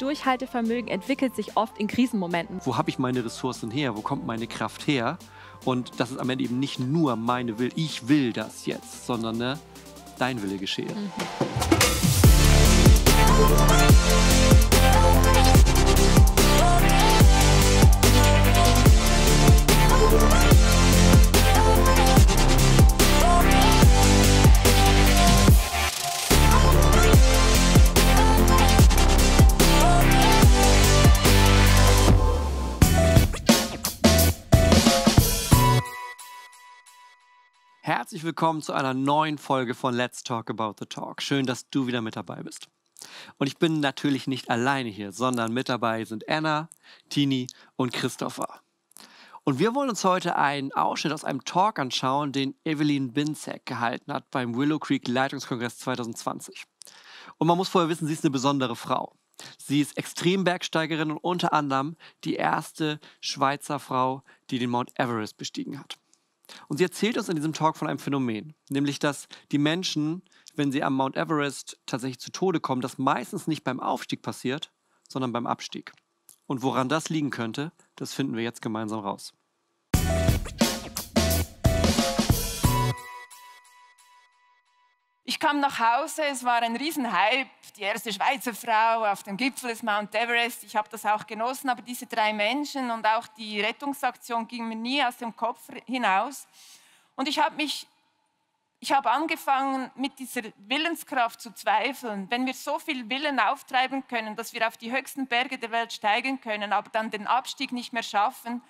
Durchhaltevermögen entwickelt sich oft in Krisenmomenten. Wo habe ich meine Ressourcen her? Wo kommt meine Kraft her? Und das ist am Ende eben nicht nur meine Will, ich will das jetzt, sondern ne, dein Wille geschehe. Mhm. Herzlich willkommen zu einer neuen Folge von Let's Talk About the Talk. Schön, dass du wieder mit dabei bist. Und ich bin natürlich nicht alleine hier, sondern mit dabei sind Anna, Tini und Christopher. Und wir wollen uns heute einen Ausschnitt aus einem Talk anschauen, den Evelyn Binzek gehalten hat beim Willow Creek Leitungskongress 2020. Und man muss vorher wissen, sie ist eine besondere Frau. Sie ist Extrembergsteigerin und unter anderem die erste Schweizer Frau, die den Mount Everest bestiegen hat. Und sie erzählt uns in diesem Talk von einem Phänomen, nämlich dass die Menschen, wenn sie am Mount Everest tatsächlich zu Tode kommen, das meistens nicht beim Aufstieg passiert, sondern beim Abstieg. Und woran das liegen könnte, das finden wir jetzt gemeinsam raus. Ich kam nach Hause, es war ein Riesenhype, die erste Schweizer Frau auf dem Gipfel des Mount Everest. Ich habe das auch genossen, aber diese drei Menschen und auch die Rettungsaktion ging mir nie aus dem Kopf hinaus. Und ich habe mich ich habe angefangen, mit dieser Willenskraft zu zweifeln. Wenn wir so viel Willen auftreiben können, dass wir auf die höchsten Berge der Welt steigen können, aber dann den Abstieg nicht mehr schaffen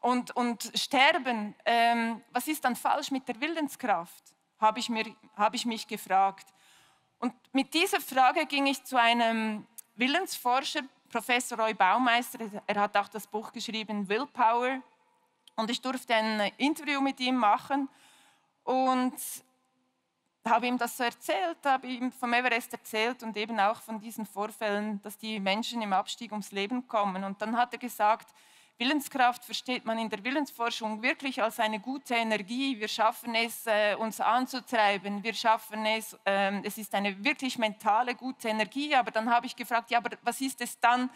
und, und sterben, ähm, was ist dann falsch mit der Willenskraft? habe ich, mir, habe ich mich gefragt. Und mit dieser Frage ging ich zu einem Willensforscher, Professor Roy Baumeister, er hat auch das Buch geschrieben, Willpower. Und ich durfte ein Interview mit ihm machen und habe ihm das so erzählt, habe ihm vom Everest erzählt und eben auch von diesen Vorfällen, dass die Menschen im Abstieg ums Leben kommen. Und dann hat er gesagt, Willenskraft versteht man in der Willensforschung wirklich als eine gute Energie. Wir schaffen es, äh, uns anzutreiben. Wir schaffen es. Ähm, es ist eine wirklich mentale gute Energie. Aber dann habe ich gefragt, ja, aber was ist es dann,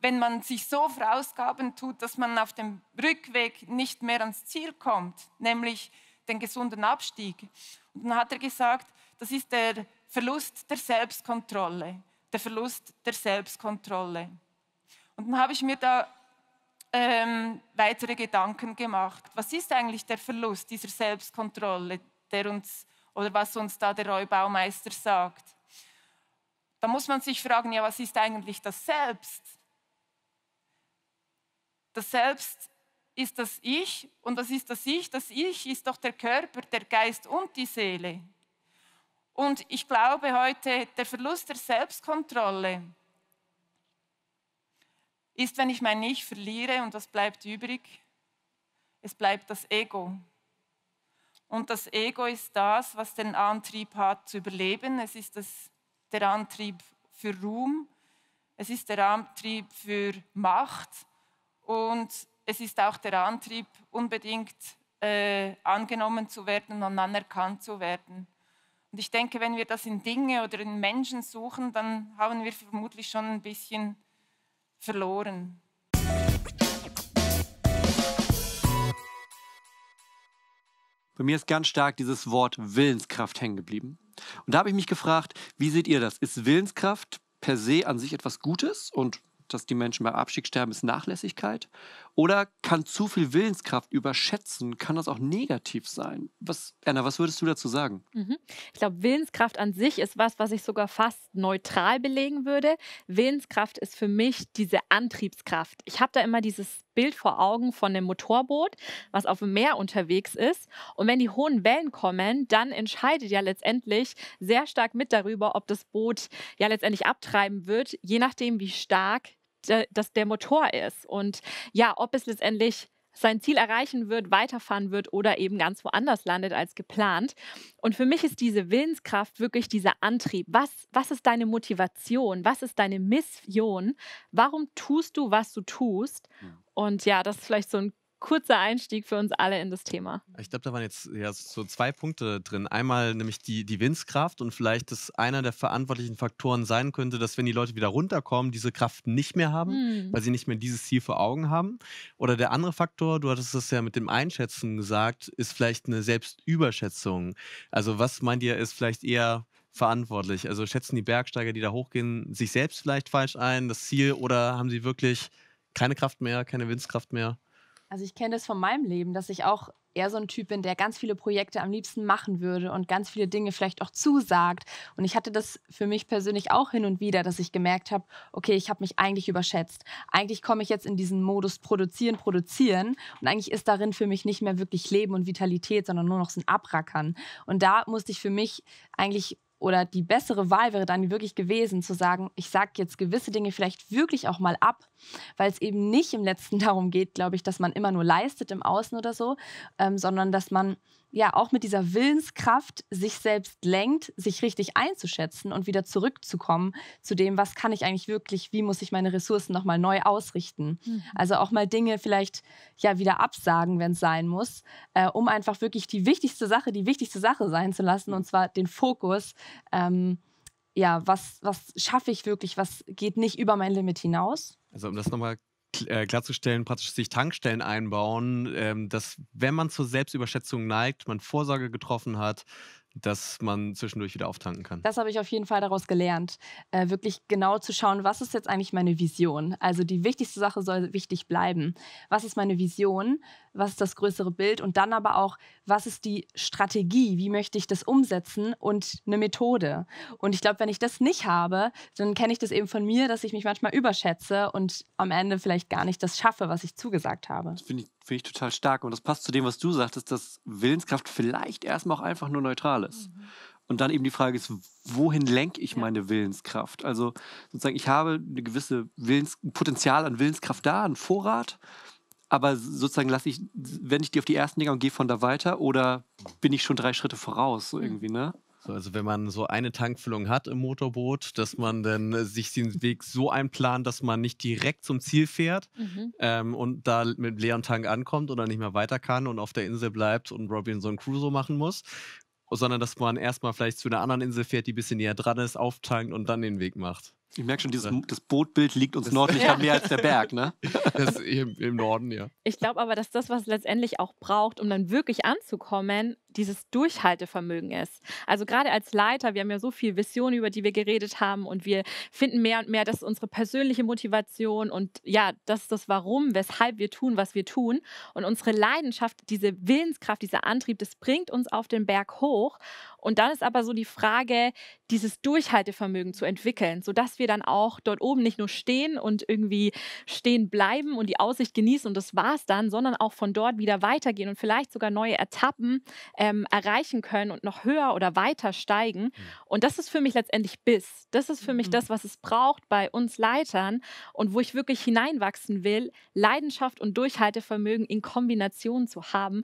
wenn man sich so vorausgaben tut, dass man auf dem Rückweg nicht mehr ans Ziel kommt, nämlich den gesunden Abstieg? Und dann hat er gesagt, das ist der Verlust der Selbstkontrolle. Der Verlust der Selbstkontrolle. Und dann habe ich mir da ähm, weitere Gedanken gemacht. Was ist eigentlich der Verlust dieser Selbstkontrolle, der uns oder was uns da der Räubaumeister sagt? Da muss man sich fragen, ja, was ist eigentlich das Selbst? Das Selbst ist das Ich und was ist das Ich? Das Ich ist doch der Körper, der Geist und die Seele. Und ich glaube heute, der Verlust der Selbstkontrolle, ist, wenn ich mein Ich verliere und was bleibt übrig? Es bleibt das Ego. Und das Ego ist das, was den Antrieb hat zu überleben. Es ist das, der Antrieb für Ruhm. Es ist der Antrieb für Macht. Und es ist auch der Antrieb, unbedingt äh, angenommen zu werden und anerkannt zu werden. Und ich denke, wenn wir das in Dinge oder in Menschen suchen, dann haben wir vermutlich schon ein bisschen verloren. Bei mir ist ganz stark dieses Wort Willenskraft hängen geblieben. Und da habe ich mich gefragt, wie seht ihr das? Ist Willenskraft per se an sich etwas Gutes und dass die Menschen beim Abstieg sterben, ist Nachlässigkeit? Oder kann zu viel Willenskraft überschätzen, kann das auch negativ sein? Was, Anna, was würdest du dazu sagen? Mhm. Ich glaube, Willenskraft an sich ist was, was ich sogar fast neutral belegen würde. Willenskraft ist für mich diese Antriebskraft. Ich habe da immer dieses Bild vor Augen von einem Motorboot, was auf dem Meer unterwegs ist. Und wenn die hohen Wellen kommen, dann entscheidet ja letztendlich sehr stark mit darüber, ob das Boot ja letztendlich abtreiben wird, je nachdem, wie stark das der Motor ist. Und ja, ob es letztendlich sein Ziel erreichen wird, weiterfahren wird oder eben ganz woanders landet als geplant. Und für mich ist diese Willenskraft wirklich dieser Antrieb. Was, was ist deine Motivation? Was ist deine Mission? Warum tust du, was du tust? Hm. Und ja, das ist vielleicht so ein kurzer Einstieg für uns alle in das Thema. Ich glaube, da waren jetzt ja, so zwei Punkte drin. Einmal nämlich die, die Willenskraft und vielleicht, dass einer der verantwortlichen Faktoren sein könnte, dass wenn die Leute wieder runterkommen, diese Kraft nicht mehr haben, hm. weil sie nicht mehr dieses Ziel vor Augen haben. Oder der andere Faktor, du hattest es ja mit dem Einschätzen gesagt, ist vielleicht eine Selbstüberschätzung. Also was meint ihr, ist vielleicht eher verantwortlich? Also schätzen die Bergsteiger, die da hochgehen, sich selbst vielleicht falsch ein, das Ziel oder haben sie wirklich keine Kraft mehr, keine Windskraft mehr? Also ich kenne das von meinem Leben, dass ich auch eher so ein Typ bin, der ganz viele Projekte am liebsten machen würde und ganz viele Dinge vielleicht auch zusagt. Und ich hatte das für mich persönlich auch hin und wieder, dass ich gemerkt habe, okay, ich habe mich eigentlich überschätzt. Eigentlich komme ich jetzt in diesen Modus produzieren, produzieren. Und eigentlich ist darin für mich nicht mehr wirklich Leben und Vitalität, sondern nur noch so ein Abrackern. Und da musste ich für mich eigentlich oder die bessere Wahl wäre dann wirklich gewesen, zu sagen, ich sage jetzt gewisse Dinge vielleicht wirklich auch mal ab, weil es eben nicht im letzten darum geht, glaube ich, dass man immer nur leistet im Außen oder so, ähm, sondern dass man ja auch mit dieser Willenskraft sich selbst lenkt, sich richtig einzuschätzen und wieder zurückzukommen zu dem, was kann ich eigentlich wirklich, wie muss ich meine Ressourcen nochmal neu ausrichten. Mhm. Also auch mal Dinge vielleicht ja wieder absagen, wenn es sein muss, äh, um einfach wirklich die wichtigste Sache, die wichtigste Sache sein zu lassen mhm. und zwar den Fokus. Ähm, ja, was, was schaffe ich wirklich, was geht nicht über mein Limit hinaus? Also um das nochmal äh, klarzustellen, praktisch sich Tankstellen einbauen, ähm, dass wenn man zur Selbstüberschätzung neigt, man Vorsorge getroffen hat, dass man zwischendurch wieder auftanken kann. Das habe ich auf jeden Fall daraus gelernt, äh, wirklich genau zu schauen, was ist jetzt eigentlich meine Vision. Also die wichtigste Sache soll wichtig bleiben. Was ist meine Vision? was ist das größere Bild und dann aber auch, was ist die Strategie, wie möchte ich das umsetzen und eine Methode. Und ich glaube, wenn ich das nicht habe, dann kenne ich das eben von mir, dass ich mich manchmal überschätze und am Ende vielleicht gar nicht das schaffe, was ich zugesagt habe. Das finde ich, find ich, total stark und das passt zu dem, was du sagtest, dass Willenskraft vielleicht erstmal auch einfach nur neutral ist. Mhm. Und dann eben die Frage ist, wohin lenke ich meine Willenskraft? Also sozusagen, ich habe ein gewisses Potenzial an Willenskraft da, einen Vorrat aber sozusagen lasse ich, wenn ich die auf die ersten Dinger und gehe von da weiter oder bin ich schon drei Schritte voraus so mhm. irgendwie, ne? So, also wenn man so eine Tankfüllung hat im Motorboot, dass man dann äh, sich den Weg so einplant, dass man nicht direkt zum Ziel fährt mhm. ähm, und da mit leeren Tank ankommt oder nicht mehr weiter kann und auf der Insel bleibt und Robin so ein Crusoe machen muss, sondern dass man erstmal vielleicht zu einer anderen Insel fährt, die ein bisschen näher dran ist, auftankt und dann den Weg macht. Ich merke schon, dieses, das Bootbild liegt uns das, nördlicher ja. mehr als der Berg, ne? Das ist im, im Norden, ja. Ich glaube aber, dass das, was letztendlich auch braucht, um dann wirklich anzukommen, dieses Durchhaltevermögen ist. Also gerade als Leiter, wir haben ja so viel Vision, über die wir geredet haben und wir finden mehr und mehr, dass unsere persönliche Motivation und ja, das ist das Warum, weshalb wir tun, was wir tun und unsere Leidenschaft, diese Willenskraft, dieser Antrieb, das bringt uns auf den Berg hoch und dann ist aber so die Frage, dieses Durchhaltevermögen zu entwickeln, sodass wir dann auch dort oben nicht nur stehen und irgendwie stehen bleiben und die Aussicht genießen und das war's dann, sondern auch von dort wieder weitergehen und vielleicht sogar neue Etappen ähm, erreichen können und noch höher oder weiter steigen. Hm. Und das ist für mich letztendlich Biss. Das ist für mich mhm. das, was es braucht bei uns Leitern und wo ich wirklich hineinwachsen will, Leidenschaft und Durchhaltevermögen in Kombination zu haben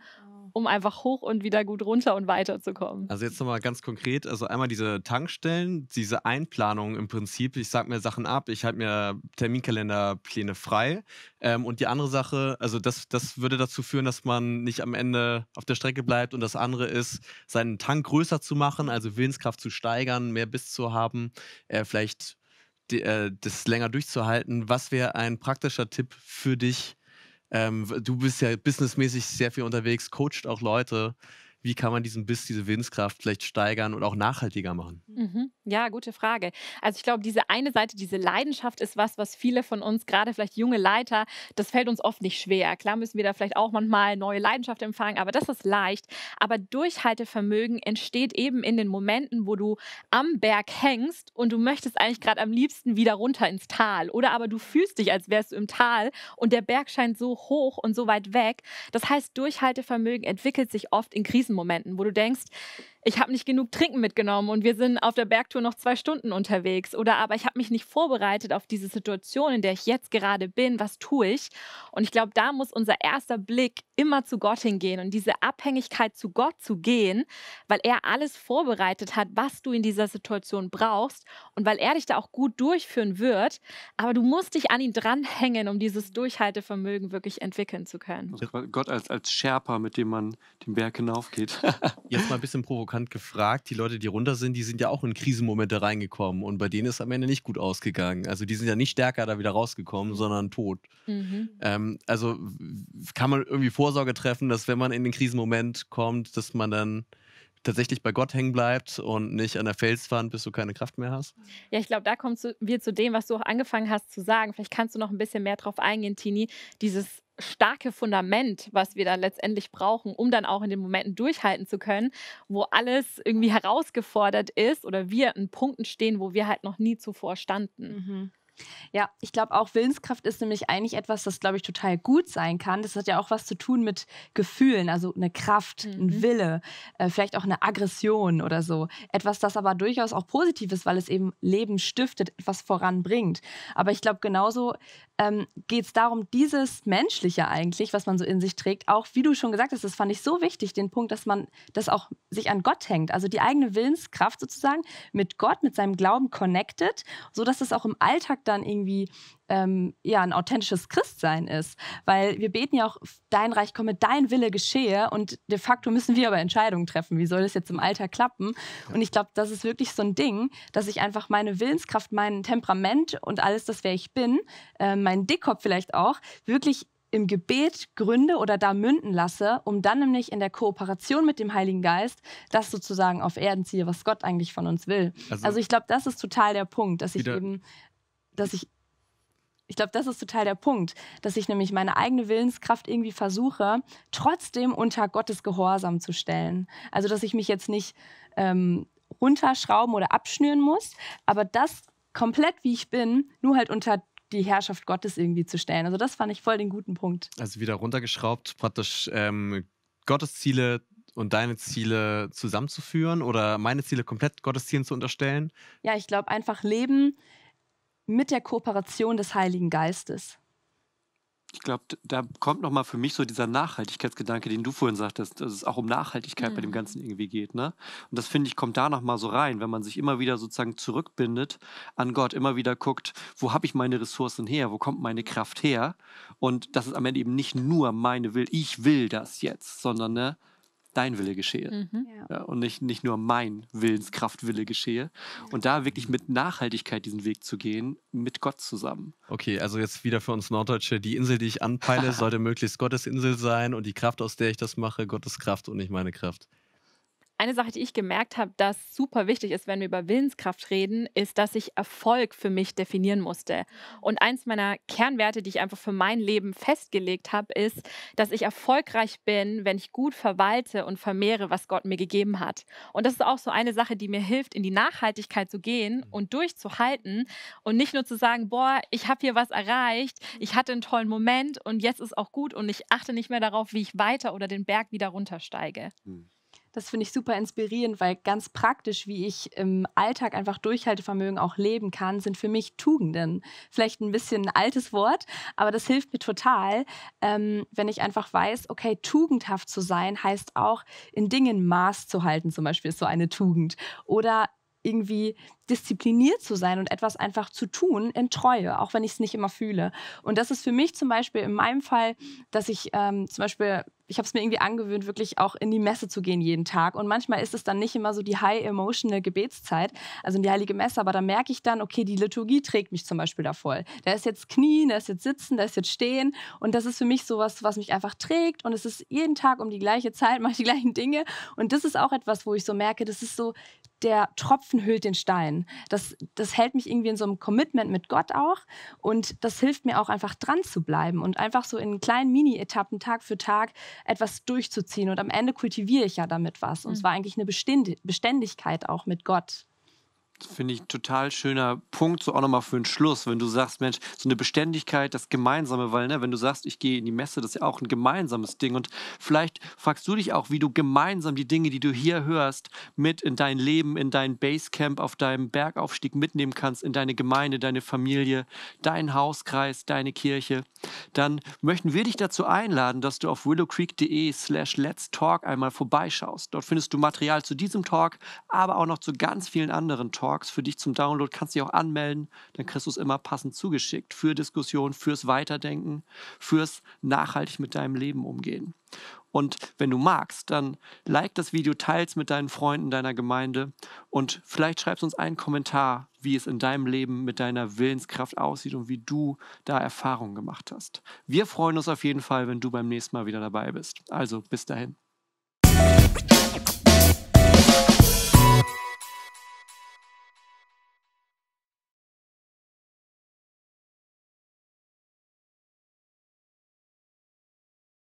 um einfach hoch und wieder gut runter und weiterzukommen. Also jetzt nochmal ganz konkret, also einmal diese Tankstellen, diese Einplanung im Prinzip, ich sage mir Sachen ab, ich halte mir Terminkalenderpläne frei. Ähm, und die andere Sache, also das, das würde dazu führen, dass man nicht am Ende auf der Strecke bleibt und das andere ist, seinen Tank größer zu machen, also Willenskraft zu steigern, mehr Biss zu haben, äh, vielleicht die, äh, das länger durchzuhalten. Was wäre ein praktischer Tipp für dich, ähm, du bist ja businessmäßig sehr viel unterwegs, coacht auch Leute wie kann man diesen Biss, diese Willenskraft vielleicht steigern und auch nachhaltiger machen? Mhm. Ja, gute Frage. Also ich glaube, diese eine Seite, diese Leidenschaft ist was, was viele von uns, gerade vielleicht junge Leiter, das fällt uns oft nicht schwer. Klar müssen wir da vielleicht auch manchmal neue Leidenschaft empfangen, aber das ist leicht. Aber Durchhaltevermögen entsteht eben in den Momenten, wo du am Berg hängst und du möchtest eigentlich gerade am liebsten wieder runter ins Tal. Oder aber du fühlst dich, als wärst du im Tal und der Berg scheint so hoch und so weit weg. Das heißt, Durchhaltevermögen entwickelt sich oft in Krisen. Momenten, wo du denkst, ich habe nicht genug Trinken mitgenommen und wir sind auf der Bergtour noch zwei Stunden unterwegs. Oder aber ich habe mich nicht vorbereitet auf diese Situation, in der ich jetzt gerade bin. Was tue ich? Und ich glaube, da muss unser erster Blick immer zu Gott hingehen und diese Abhängigkeit zu Gott zu gehen, weil er alles vorbereitet hat, was du in dieser Situation brauchst und weil er dich da auch gut durchführen wird. Aber du musst dich an ihn dranhängen, um dieses Durchhaltevermögen wirklich entwickeln zu können. Also Gott als, als Sherpa, mit dem man den Berg hinaufgeht. Jetzt mal ein bisschen provokant provokant gefragt, die Leute, die runter sind, die sind ja auch in Krisenmomente reingekommen und bei denen ist am Ende nicht gut ausgegangen. Also die sind ja nicht stärker da wieder rausgekommen, mhm. sondern tot. Mhm. Ähm, also kann man irgendwie Vorsorge treffen, dass wenn man in den Krisenmoment kommt, dass man dann tatsächlich bei Gott hängen bleibt und nicht an der Felswand, bis du keine Kraft mehr hast? Ja, ich glaube, da kommen wir zu dem, was du auch angefangen hast zu sagen. Vielleicht kannst du noch ein bisschen mehr drauf eingehen, Tini. Dieses starke Fundament, was wir dann letztendlich brauchen, um dann auch in den Momenten durchhalten zu können, wo alles irgendwie herausgefordert ist oder wir an Punkten stehen, wo wir halt noch nie zuvor standen. Mhm. Ja, ich glaube auch Willenskraft ist nämlich eigentlich etwas, das glaube ich total gut sein kann. Das hat ja auch was zu tun mit Gefühlen, also eine Kraft, mhm. ein Wille, äh, vielleicht auch eine Aggression oder so. Etwas, das aber durchaus auch positiv ist, weil es eben Leben stiftet, etwas voranbringt. Aber ich glaube genauso ähm, geht es darum, dieses Menschliche eigentlich, was man so in sich trägt, auch wie du schon gesagt hast, das fand ich so wichtig, den Punkt, dass man das auch sich an Gott hängt, also die eigene Willenskraft sozusagen mit Gott, mit seinem Glauben connected, so dass es auch im Alltag dann irgendwie ähm, ja, ein authentisches Christsein ist. Weil wir beten ja auch, dein Reich komme, dein Wille geschehe. Und de facto müssen wir aber Entscheidungen treffen. Wie soll das jetzt im Alter klappen? Und ich glaube, das ist wirklich so ein Ding, dass ich einfach meine Willenskraft, mein Temperament und alles, das wer ich bin, äh, meinen Dickkopf vielleicht auch, wirklich im Gebet gründe oder da münden lasse, um dann nämlich in der Kooperation mit dem Heiligen Geist das sozusagen auf Erden ziehe, was Gott eigentlich von uns will. Also, also ich glaube, das ist total der Punkt, dass ich eben dass ich, ich glaube, das ist total der Punkt, dass ich nämlich meine eigene Willenskraft irgendwie versuche, trotzdem unter Gottes Gehorsam zu stellen. Also, dass ich mich jetzt nicht ähm, runterschrauben oder abschnüren muss, aber das komplett, wie ich bin, nur halt unter die Herrschaft Gottes irgendwie zu stellen. Also das fand ich voll den guten Punkt. Also wieder runtergeschraubt, praktisch ähm, Gottes Ziele und deine Ziele zusammenzuführen oder meine Ziele komplett Gottes Zielen zu unterstellen? Ja, ich glaube einfach leben, mit der Kooperation des Heiligen Geistes. Ich glaube, da kommt nochmal für mich so dieser Nachhaltigkeitsgedanke, den du vorhin sagtest, dass es auch um Nachhaltigkeit mhm. bei dem mhm. Ganzen irgendwie geht. Ne? Und das finde ich, kommt da nochmal so rein, wenn man sich immer wieder sozusagen zurückbindet an Gott, immer wieder guckt, wo habe ich meine Ressourcen her, wo kommt meine Kraft her? Und das ist am Ende eben nicht nur meine Will, ich will das jetzt, sondern ne, dein Wille geschehe mhm. ja, und nicht, nicht nur mein Willenskraftwille geschehe. Und da wirklich mit Nachhaltigkeit diesen Weg zu gehen, mit Gott zusammen. Okay, also jetzt wieder für uns Norddeutsche, die Insel, die ich anpeile, sollte möglichst Gottes Insel sein und die Kraft, aus der ich das mache, Gottes Kraft und nicht meine Kraft. Eine Sache, die ich gemerkt habe, dass super wichtig ist, wenn wir über Willenskraft reden, ist, dass ich Erfolg für mich definieren musste. Und eins meiner Kernwerte, die ich einfach für mein Leben festgelegt habe, ist, dass ich erfolgreich bin, wenn ich gut verwalte und vermehre, was Gott mir gegeben hat. Und das ist auch so eine Sache, die mir hilft, in die Nachhaltigkeit zu gehen mhm. und durchzuhalten und nicht nur zu sagen, boah, ich habe hier was erreicht, ich hatte einen tollen Moment und jetzt ist auch gut und ich achte nicht mehr darauf, wie ich weiter oder den Berg wieder runtersteige. Hm. Das finde ich super inspirierend, weil ganz praktisch, wie ich im Alltag einfach Durchhaltevermögen auch leben kann, sind für mich Tugenden. Vielleicht ein bisschen ein altes Wort, aber das hilft mir total, ähm, wenn ich einfach weiß, okay, tugendhaft zu sein heißt auch, in Dingen Maß zu halten, zum Beispiel ist so eine Tugend. Oder irgendwie diszipliniert zu sein und etwas einfach zu tun in Treue, auch wenn ich es nicht immer fühle. Und das ist für mich zum Beispiel in meinem Fall, dass ich ähm, zum Beispiel ich habe es mir irgendwie angewöhnt, wirklich auch in die Messe zu gehen jeden Tag. Und manchmal ist es dann nicht immer so die high-emotional Gebetszeit, also in die Heilige Messe, aber da merke ich dann, okay, die Liturgie trägt mich zum Beispiel da voll. Da ist jetzt Knien, da ist jetzt Sitzen, da ist jetzt Stehen. Und das ist für mich sowas, was mich einfach trägt. Und es ist jeden Tag um die gleiche Zeit, mache ich die gleichen Dinge. Und das ist auch etwas, wo ich so merke, das ist so, der Tropfen hüllt den Stein. Das, das hält mich irgendwie in so einem Commitment mit Gott auch. Und das hilft mir auch einfach dran zu bleiben und einfach so in kleinen Mini-Etappen Tag für Tag etwas durchzuziehen. Und am Ende kultiviere ich ja damit was. Und hm. es war eigentlich eine Beständigkeit auch mit Gott finde ich, total schöner Punkt, so auch nochmal für den Schluss, wenn du sagst, Mensch, so eine Beständigkeit, das Gemeinsame, weil, ne, wenn du sagst, ich gehe in die Messe, das ist ja auch ein gemeinsames Ding und vielleicht fragst du dich auch, wie du gemeinsam die Dinge, die du hier hörst, mit in dein Leben, in dein Basecamp, auf deinem Bergaufstieg mitnehmen kannst, in deine Gemeinde, deine Familie, deinen Hauskreis, deine Kirche, dann möchten wir dich dazu einladen, dass du auf willowcreek.de slash let's talk einmal vorbeischaust. Dort findest du Material zu diesem Talk, aber auch noch zu ganz vielen anderen Talks Talks für dich zum Download. Kannst dich auch anmelden, dann kriegst du es immer passend zugeschickt für Diskussionen, fürs Weiterdenken, fürs nachhaltig mit deinem Leben umgehen. Und wenn du magst, dann like das Video, teils mit deinen Freunden deiner Gemeinde und vielleicht schreibst uns einen Kommentar, wie es in deinem Leben mit deiner Willenskraft aussieht und wie du da Erfahrungen gemacht hast. Wir freuen uns auf jeden Fall, wenn du beim nächsten Mal wieder dabei bist. Also bis dahin.